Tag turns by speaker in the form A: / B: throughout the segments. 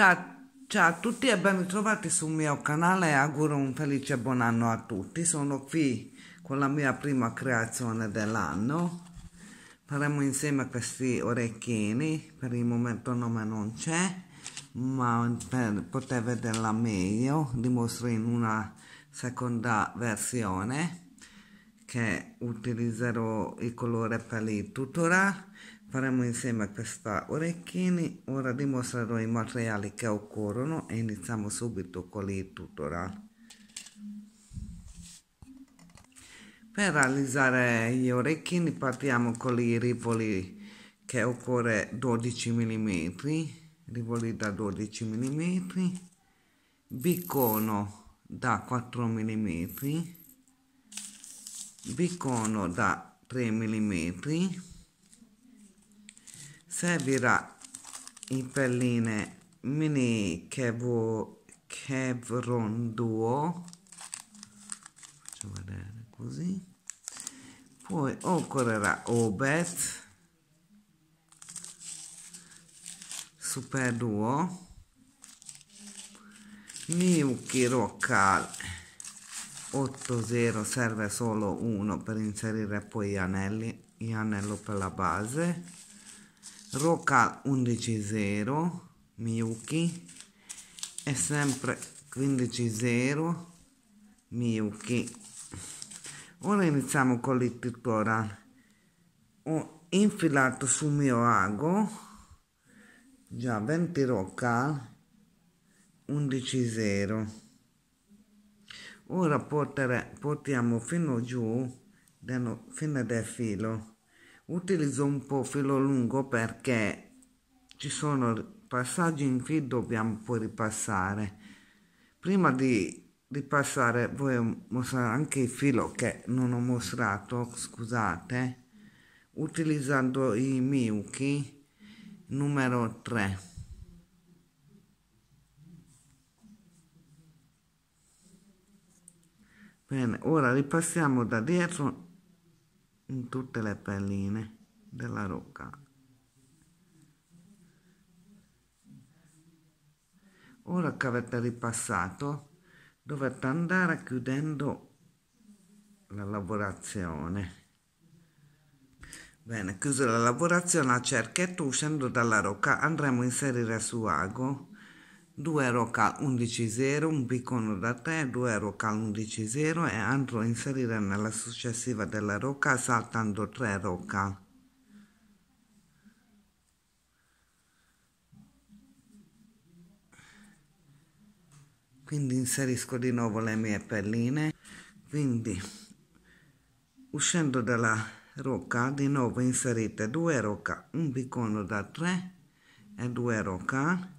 A: Ciao, ciao, a tutti e ben ritrovati sul mio canale auguro un felice buon anno a tutti. Sono qui con la mia prima creazione dell'anno. Faremo insieme questi orecchini, per il momento il nome non c'è, ma per poter vederla meglio dimostro in una seconda versione che utilizzerò il colore per il tutorial faremo insieme questa orecchini ora dimostrerò i materiali che occorrono e iniziamo subito con il tutorial per realizzare gli orecchini partiamo con i rivoli che occorre 12 mm rivoli da 12 mm bicono da 4 mm bicono da 3 mm servirà in perline mini chevron Kev, 2 faccio vedere così poi occorrerà obet super duo Miyuki 8-0 serve solo uno per inserire poi gli anelli, gli anello per la base Roca 11-0 Miyuki e sempre 15-0 Miyuki ora iniziamo con il tutorial ho infilato sul mio ago già 20 roca 11-0 ora portare, portiamo fino giù fino del filo utilizzo un po' filo lungo perché ci sono passaggi in cui dobbiamo poi ripassare prima di ripassare voglio mostrare anche il filo che non ho mostrato scusate utilizzando i miuchi numero 3 bene ora ripassiamo da dietro in tutte le pelline della rocca. Ora che avete ripassato dovete andare chiudendo la lavorazione. Bene, chiuso la lavorazione a cerchetto uscendo dalla rocca andremo a inserire su ago 2 roca 11 0 un piccone da 3 2 roca 11 0 e andrò a inserire nella successiva della rocca saltando 3 roca quindi inserisco di nuovo le mie pelline quindi uscendo dalla rocca di nuovo inserite 2 rocca, un piccone da 3 e 2 rocca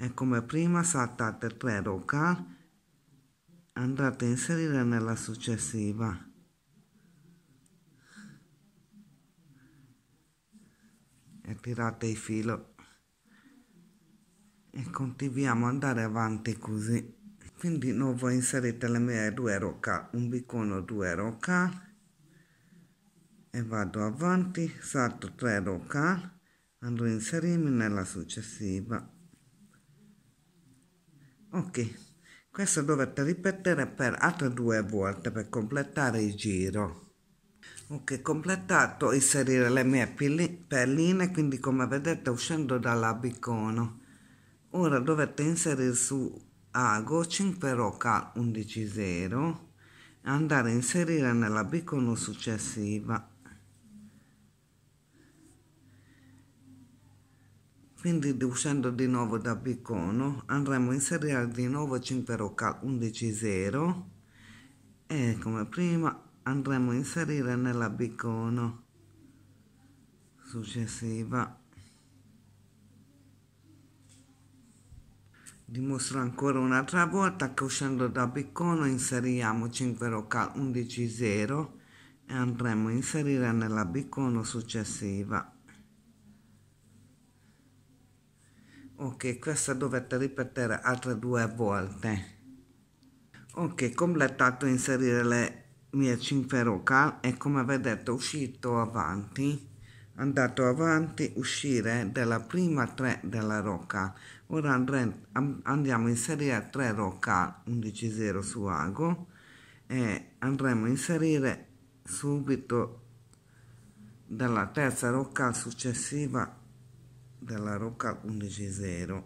A: e come prima saltate 3 row andate a inserire nella successiva e tirate il filo e continuiamo ad andare avanti così quindi non voi inserite le mie due roca un bicono 2 roca e vado avanti salto 3 roca andrò a inserirmi nella successiva ok questo dovete ripetere per altre due volte per completare il giro ok completato inserire le mie perline quindi come vedete uscendo dall'abicono ora dovete inserire su ago 5 roca 11 0 andare a inserire nella bicono successiva Quindi uscendo di nuovo da Bicono andremo a inserire di nuovo 5 rocal 11 0 e come prima andremo a inserire nella Bicono successiva dimostro ancora un'altra volta che uscendo da piccono inseriamo 5 rocal 11 0 e andremo a inserire nella bicono successiva ok questa dovete ripetere altre due volte ok completato inserire le mie 5 rocal e come vedete uscito avanti andato avanti uscire della prima 3 della rocal ora andiamo a inserire 3 rocal 11 su ago e andremo a inserire subito dalla terza rocal successiva della rocca 11,0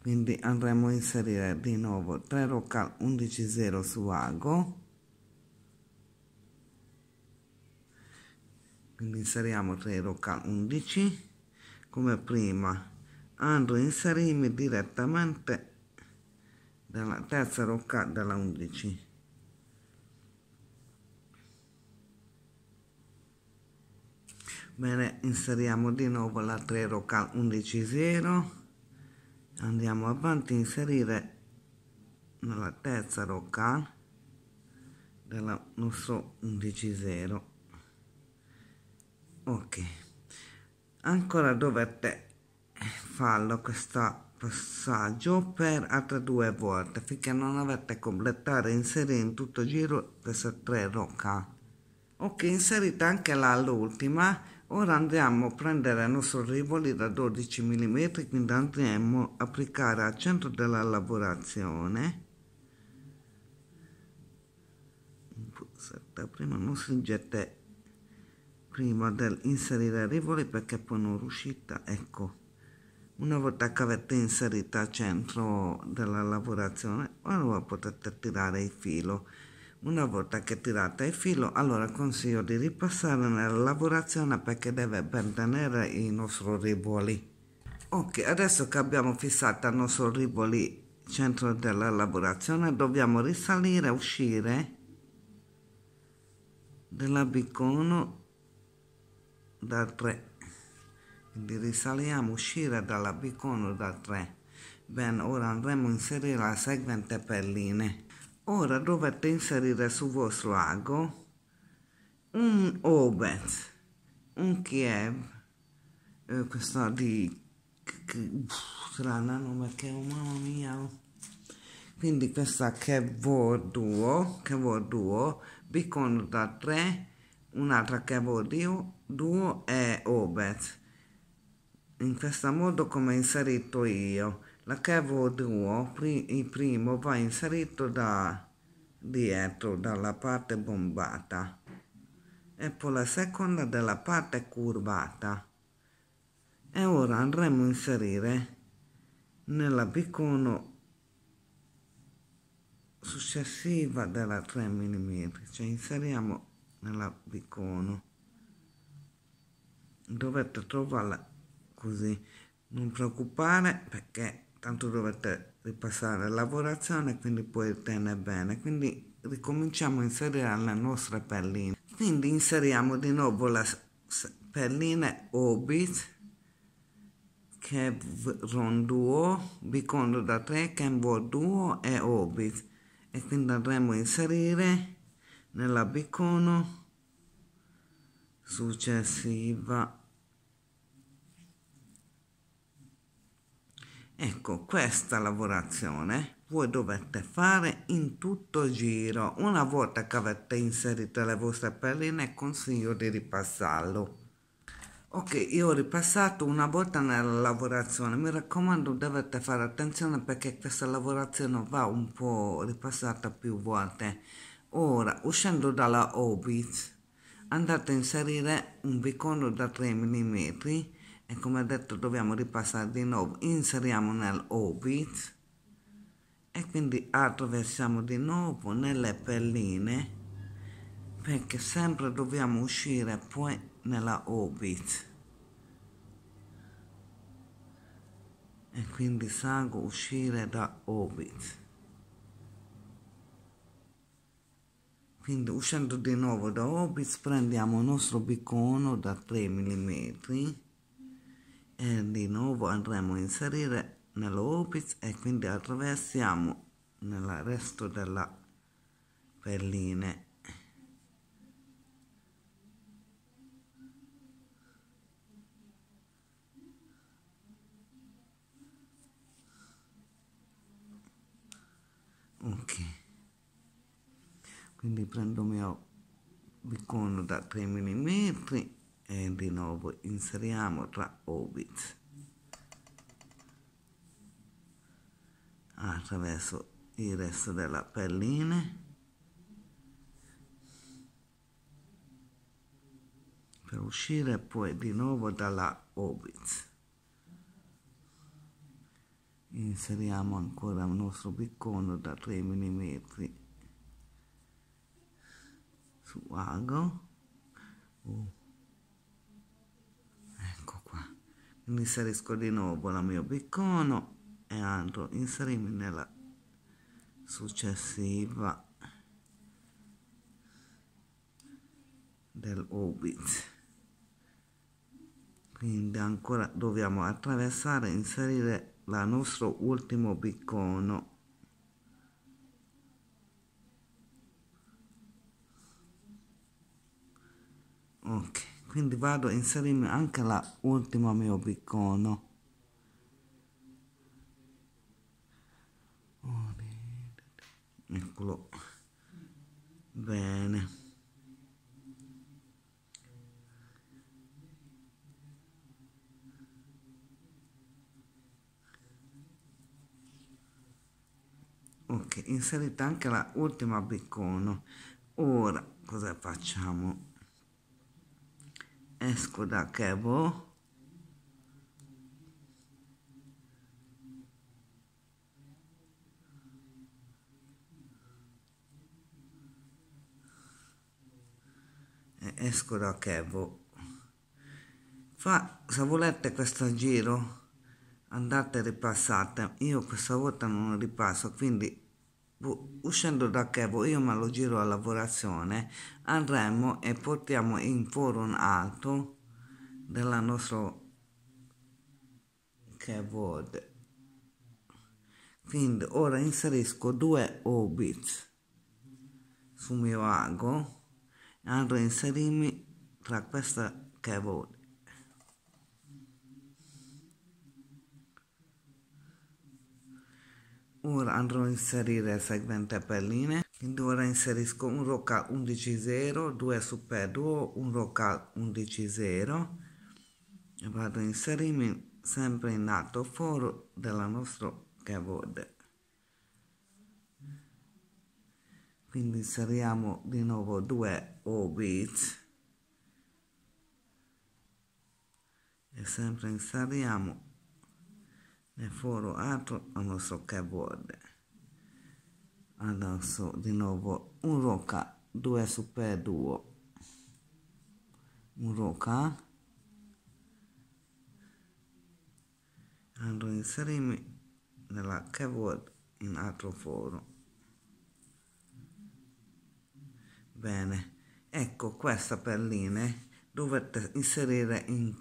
A: quindi andremo a inserire di nuovo 3 rocca 11,0 su ago quindi inseriamo 3 rocca 11 come prima andrò a inserirmi direttamente dalla terza rocca della 11 bene inseriamo di nuovo la 3 rocal 110 andiamo avanti inserire nella terza rocal del nostro 11 ok ancora dovete farlo questo passaggio per altre due volte finché non avete completato inserire in tutto giro queste tre rocal ok inserite anche l'ultima Ora andremo a prendere il nostro rivoli da 12 mm, quindi andremo a applicare al centro della lavorazione prima non stringete prima dell'inserire il rivoli perché poi non riuscita. ecco una volta che avete inserito al centro della lavorazione ora potete tirare il filo una volta che tirate il filo, allora consiglio di ripassare nella lavorazione perché deve mantenere il nostro riboli. Ok, adesso che abbiamo fissato il nostro riboli centro della lavorazione, dobbiamo risalire e uscire dell'abicono da 3. Quindi risaliamo, uscire dall'abicono da 3. Bene, ora andremo a inserire la seguente perline. Ora dovete inserire sul vostro ago un Obet, un Kiev, eh, questo di strana nome che oh, mamma mia quindi questa che vuol duo che vuol duo bicon da 3 un'altra che vuol duo e obet in questo modo come ho inserito io L'achevo duo, il primo, va inserito da dietro, dalla parte bombata, e poi la seconda della parte curvata. E ora andremo a inserire nella bicono successiva della 3 mm, cioè inseriamo nella bicono. Dovete trovarla così. Non preoccupare perché tanto dovete ripassare la lavorazione quindi puoi tenere bene quindi ricominciamo a inserire la nostra pellina quindi inseriamo di nuovo la perline obit che ron 2 bicondo da 3 cambo duo e obit e quindi andremo a inserire nella bicono successiva Ecco, questa lavorazione voi dovete fare in tutto giro. Una volta che avete inserito le vostre perline, consiglio di ripassarlo. Ok, io ho ripassato una volta nella lavorazione, mi raccomando dovete fare attenzione perché questa lavorazione va un po' ripassata più volte. Ora, uscendo dalla Hobbit, andate a inserire un bicono da 3 mm e come detto dobbiamo ripassare di nuovo inseriamo nel orbit e quindi attraversiamo di nuovo nelle pelline perché sempre dobbiamo uscire poi nella orbit e quindi salgo uscire da orbit quindi uscendo di nuovo da orbit prendiamo il nostro bicono da 3 mm e di nuovo andremo a inserire nello opis e quindi attraversiamo nel resto della pelline ok quindi prendo il mio bicono da 3 mm e di nuovo inseriamo tra orbit attraverso il resto della pellina per uscire poi di nuovo dalla orbit inseriamo ancora il nostro piccone da 3 mm su ago oh. inserisco di nuovo la mia biccono e andrò inserirmi nella successiva del hobbit quindi ancora dobbiamo attraversare inserire la nostro ultimo biccono ok quindi vado a inserirmi anche la ultima mio piccono eccolo bene ok inserite anche la ultima biccono ora cosa facciamo esco da cavo eh, esco da Kevo. Fa, se volete questo giro andate ripassate, io questa volta non ripasso, quindi Uscendo da Chievo io me lo giro a lavorazione, andremo e portiamo in foro un alto della nostra Chievo. Quindi ora inserisco due orbits sul mio ago e andrò a inserirmi tra questa Chievo ora andrò a inserire il segmento pelline quindi ora inserisco un rocca 11 0 2 super 2 un rocca 11 0 e vado a inserirmi sempre in alto foro della nostra keyboard quindi inseriamo di nuovo due obits e sempre inseriamo foro lefordulhatom a nostro keyboard adesso di nuovo un roca 2 super 2 un roca andrò a inserirmi nella keyboard in altro foro bene ecco questa perline dovete inserire in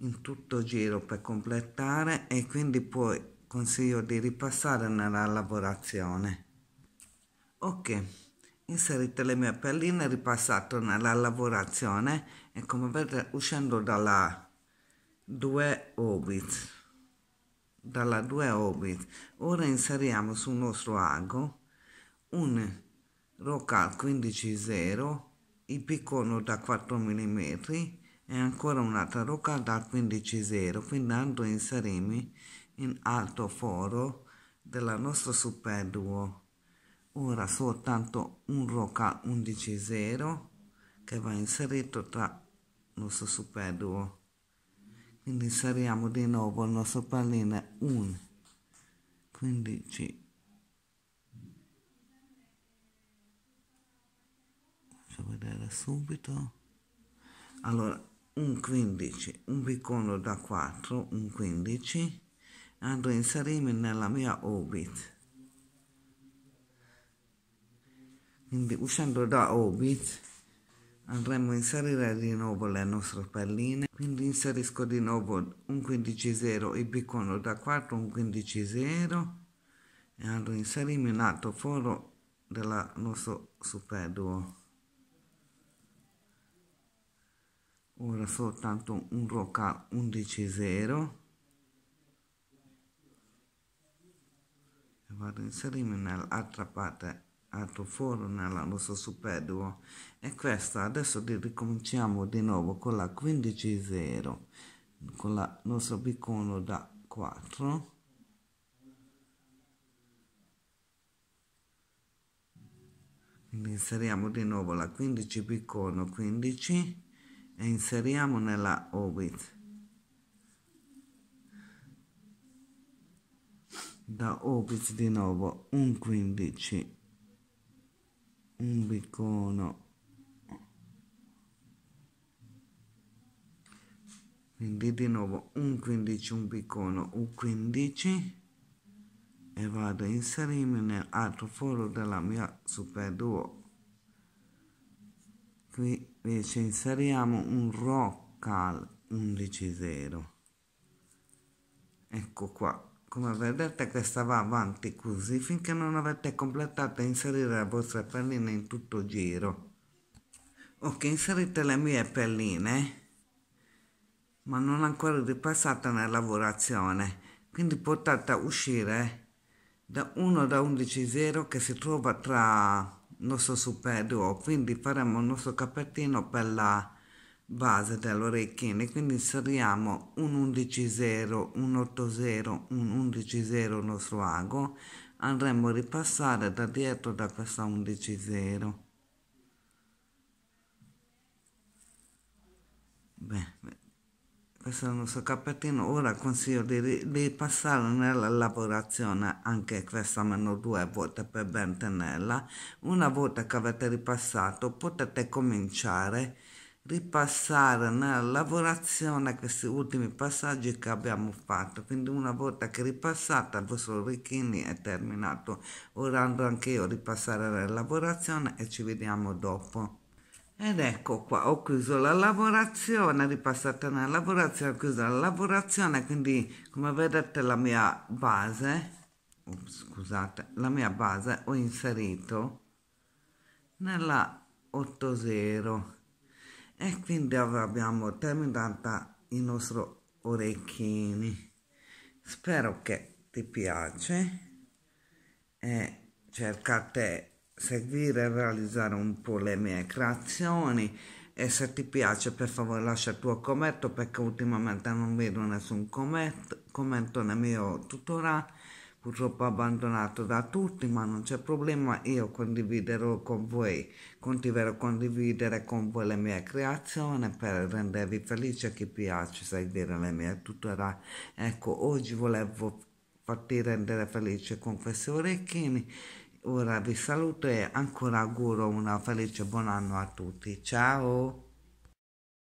A: in tutto giro per completare e quindi poi consiglio di ripassare nella lavorazione ok inserite le mie perline ripassato nella lavorazione e come vedete uscendo dalla 2 orbit dalla 2 orbit ora inseriamo sul nostro ago un rocal 15 0 il piccolo da 4 mm e ancora un'altra rocca al 15-0, andando a inserirmi in alto foro della nostra super duo. Ora soltanto un rocca 11-0 che va inserito tra il nostro super duo. Quindi inseriamo di nuovo il nostro pallino 1, 15 vedere subito allora un 15, un piccolo da 4, un 15, andrò a inserirmi nella mia orbit. Quindi uscendo da orbit andremo a inserire di nuovo le nostre palline. Quindi inserisco di nuovo un 15-0, il piccolo da 4, un 15-0 e andrò a inserirmi in alto foro della nostra superduo. ora soltanto un roca undicesero e vado a inserirmi nell'altra parte altro foro nella nostra superduo e questa adesso ricominciamo di nuovo con la 15-0 con la nostra piccola da 4 quindi inseriamo di nuovo la 15 piccola 15 e inseriamo nella orbit da orbit di nuovo un 15 un bicono quindi di nuovo un 15 un bicono un 15 e vado a inserirmi nell'altro foro della mia super duo qui recensiremo un Rocal 11.0 ecco qua come vedete questa va avanti così finché non avete completato inserire la vostra perlina in tutto giro ok inserite le mie palline ma non ancora ripassate nella lavorazione quindi potete uscire da 1 da 11.0 che si trova tra nostro superiore, quindi faremo il nostro cappettino per la base delle orecchine, quindi inseriamo un 11-0, un 80, un 11-0 nostro ago, andremo a ripassare da dietro da questa 11-0 questa non so capettino, ora consiglio di, di passare nella lavorazione anche questa meno due volte per ben tenerla. Una volta che avete ripassato potete cominciare a ripassare nella lavorazione questi ultimi passaggi che abbiamo fatto quindi una volta che ripassate il vostro ricchini è terminato ora andrò anche io a ripassare la lavorazione e ci vediamo dopo ed ecco qua, ho chiuso la lavorazione, ripassata nella lavorazione, ho chiuso la lavorazione, quindi come vedete la mia base, oh, scusate, la mia base ho inserito nella 80 e quindi abbiamo terminata i nostri orecchini. Spero che ti piace e cercate seguire e realizzare un po' le mie creazioni e se ti piace per favore lascia il tuo commento perché ultimamente non vedo nessun commento, commento nel mio tutorial purtroppo abbandonato da tutti ma non c'è problema io condividerò con voi continuerò a condividere con voi le mie creazioni per rendervi felice chi piace seguire le mie tutorial ecco oggi volevo farti rendere felice con questi orecchini Ora vi saluto e ancora auguro una felice buon anno a tutti. Ciao!